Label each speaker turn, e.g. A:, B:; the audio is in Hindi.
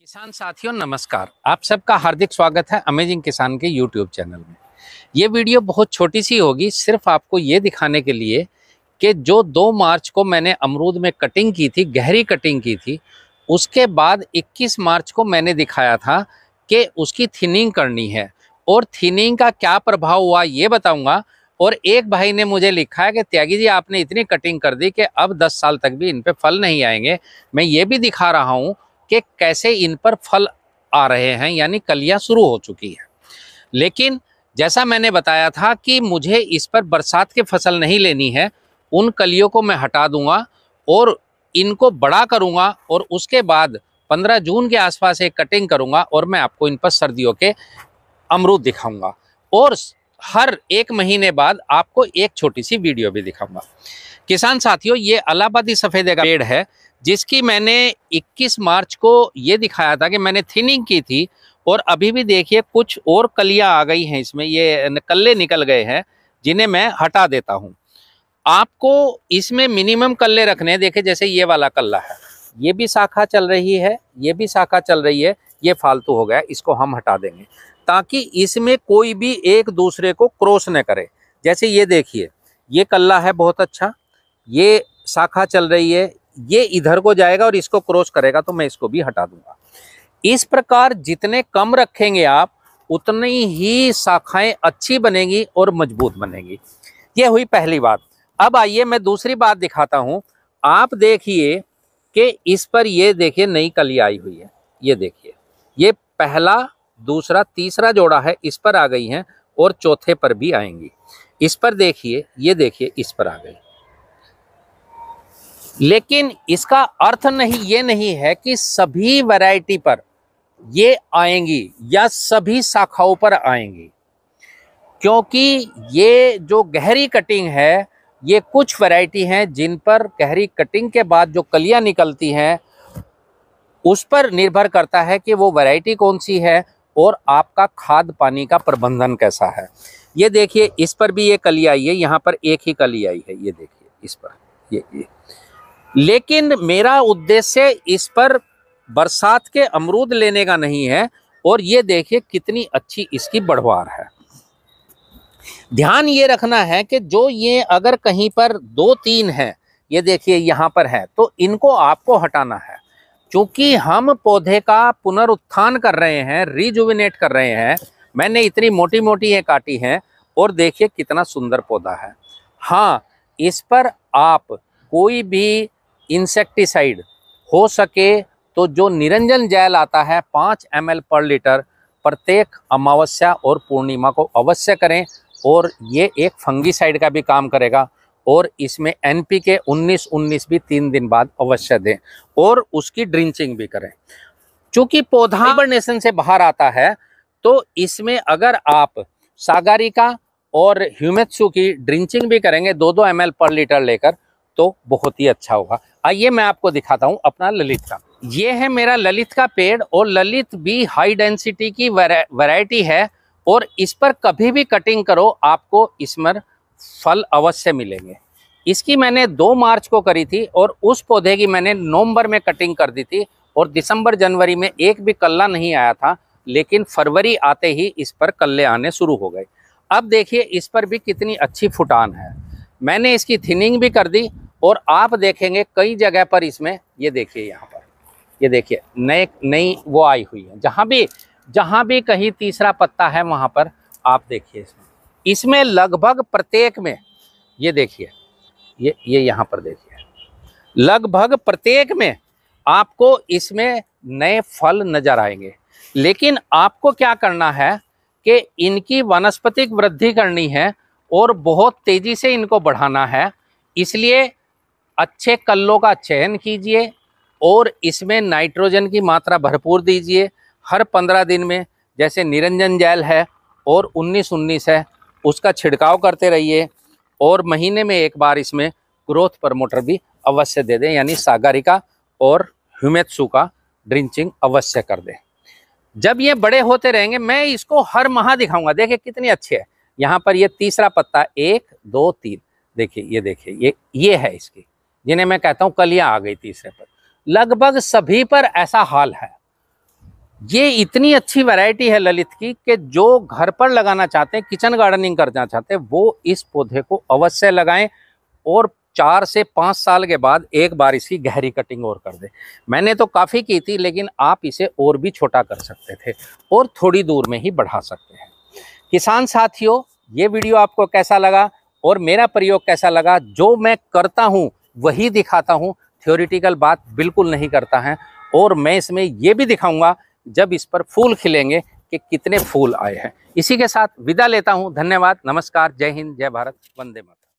A: किसान साथियों नमस्कार आप सबका हार्दिक स्वागत है अमेजिंग किसान के यूट्यूब चैनल में ये वीडियो बहुत छोटी सी होगी सिर्फ आपको ये दिखाने के लिए कि जो दो मार्च को मैंने अमरूद में कटिंग की थी गहरी कटिंग की थी उसके बाद 21 मार्च को मैंने दिखाया था कि उसकी थिनिंग करनी है और थिनिंग का क्या प्रभाव हुआ ये बताऊंगा और एक भाई ने मुझे लिखा है कि त्यागी जी आपने इतनी कटिंग कर दी कि अब 10 साल तक भी इन पे फल नहीं आएंगे मैं ये भी दिखा रहा हूँ कि कैसे इन पर फल आ रहे हैं यानी कलियां शुरू हो चुकी है लेकिन जैसा मैंने बताया था कि मुझे इस पर बरसात की फसल नहीं लेनी है उन कलियों को मैं हटा दूंगा और इनको बड़ा करूंगा और उसके बाद 15 जून के आसपास एक कटिंग करूंगा और मैं आपको इन पर सर्दियों के अमरूद दिखाऊंगा और हर एक महीने बाद आपको एक छोटी सी वीडियो भी दिखाऊंगा किसान साथियों ये अलाहाबादी सफ़ेदे का पेड़ है जिसकी मैंने 21 मार्च को ये दिखाया था कि मैंने थिनिंग की थी और अभी भी देखिए कुछ और कलियां आ गई हैं इसमें ये कल्ले निकल गए हैं जिन्हें मैं हटा देता हूँ आपको इसमें मिनिमम कल्ले रखने हैं देखे जैसे ये वाला कल्ला है ये भी शाखा चल रही है ये भी शाखा चल रही है ये फालतू हो गया इसको हम हटा देंगे ताकि इसमें कोई भी एक दूसरे को क्रॉस न करे जैसे ये देखिए ये कल्ला है बहुत अच्छा ये शाखा चल रही है ये इधर को जाएगा और इसको क्रॉस करेगा तो मैं इसको भी हटा दूंगा इस प्रकार जितने कम रखेंगे आप उतनी ही शाखाएं अच्छी बनेगी और मजबूत बनेगी ये हुई पहली बात अब आइए मैं दूसरी बात दिखाता हूं आप देखिए कि इस पर ये देखिए नई कली आई हुई है ये देखिए ये पहला दूसरा तीसरा जोड़ा है इस पर आ गई है और चौथे पर भी आएंगी इस पर देखिए ये देखिए इस पर आ गई लेकिन इसका अर्थ नहीं ये नहीं है कि सभी वैरायटी पर ये आएंगी या सभी शाखाओं पर आएंगी क्योंकि ये जो गहरी कटिंग है ये कुछ वैरायटी हैं जिन पर गहरी कटिंग के बाद जो कलियां निकलती हैं उस पर निर्भर करता है कि वो वैरायटी कौन सी है और आपका खाद पानी का प्रबंधन कैसा है ये देखिए इस पर भी ये कली आई है यहाँ पर एक ही कली आई है ये देखिए इस पर ये ये लेकिन मेरा उद्देश्य इस पर बरसात के अमरूद लेने का नहीं है और ये देखिए कितनी अच्छी इसकी बढ़वार है ध्यान ये रखना है कि जो ये अगर कहीं पर दो तीन है ये देखिए यहाँ पर है तो इनको आपको हटाना है क्योंकि हम पौधे का पुनरुत्थान कर रहे हैं रिजुविनेट कर रहे हैं मैंने इतनी मोटी मोटी ये काटी हैं और देखिए कितना सुंदर पौधा है हाँ इस पर आप कोई भी इंसेक्टिसाइड हो सके तो जो निरंजन जैल आता है पाँच एम पर लीटर प्रत्येक अमावस्या और पूर्णिमा को अवश्य करें और ये एक फंगीसाइड का भी काम करेगा और इसमें एन पी के उन्नीस उन्नीस भी तीन दिन बाद अवश्य दें और उसकी ड्रिंचिंग भी करें चूँकि पौधा हाइबरनेशन से बाहर आता है तो इसमें अगर आप सागारिका और ह्यूमेक्सू की ड्रिंचिंग भी करेंगे दो दो एम पर लीटर लेकर तो बहुत ही अच्छा होगा आइए मैं आपको दिखाता हूँ अपना ललित का ये है मेरा ललित का पेड़ और ललित भी हाई डेंसिटी की वैरायटी है और इस पर कभी भी कटिंग करो आपको इसमें फल अवश्य मिलेंगे इसकी मैंने दो मार्च को करी थी और उस पौधे की मैंने नवंबर में कटिंग कर दी थी और दिसंबर जनवरी में एक भी कल्ला नहीं आया था लेकिन फरवरी आते ही इस पर कल्ले आने शुरू हो गए अब देखिए इस पर भी कितनी अच्छी फुटान है मैंने इसकी थिनिंग भी कर दी और आप देखेंगे कई जगह पर इसमें ये देखिए यहाँ पर ये देखिए नए नई वो आई हुई है जहाँ भी जहाँ भी कहीं तीसरा पत्ता है वहाँ पर आप देखिए इसमें इसमें लगभग प्रत्येक में ये देखिए ये ये यहाँ पर देखिए लगभग प्रत्येक में आपको इसमें नए फल नज़र आएंगे लेकिन आपको क्या करना है कि इनकी वनस्पतिक वृद्धि करनी है और बहुत तेज़ी से इनको बढ़ाना है इसलिए अच्छे कल्लों का चयन कीजिए और इसमें नाइट्रोजन की मात्रा भरपूर दीजिए हर पंद्रह दिन में जैसे निरंजन जैल है और उन्नीस उन्नीस है उसका छिड़काव करते रहिए और महीने में एक बार इसमें ग्रोथ प्रमोटर भी अवश्य दे दें यानी सागरिका और ह्यूमेत्सु का ड्रिंचिंग अवश्य कर दें जब ये बड़े होते रहेंगे मैं इसको हर माह दिखाऊंगा देखिए कितनी अच्छी है यहाँ पर ये तीसरा पत्ता एक दो तीन देखिए ये देखिए ये ये है इसकी जिन्हें मैं कहता हूँ कलियाँ आ गई तीसरे पर लगभग सभी पर ऐसा हाल है ये इतनी अच्छी वैरायटी है ललित की कि जो घर पर लगाना चाहते हैं किचन गार्डनिंग करना चाहते हैं वो इस पौधे को अवश्य लगाएं और चार से पाँच साल के बाद एक बार इसकी गहरी कटिंग और कर दे मैंने तो काफ़ी की थी लेकिन आप इसे और भी छोटा कर सकते थे और थोड़ी दूर में ही बढ़ा सकते हैं किसान साथियों ये वीडियो आपको कैसा लगा और मेरा प्रयोग कैसा लगा जो मैं करता हूँ वही दिखाता हूँ थ्योरिटिकल बात बिल्कुल नहीं करता है और मैं इसमें ये भी दिखाऊंगा जब इस पर फूल खिलेंगे कि कितने फूल आए हैं इसी के साथ विदा लेता हूँ धन्यवाद नमस्कार जय हिंद जय भारत वंदे मातरम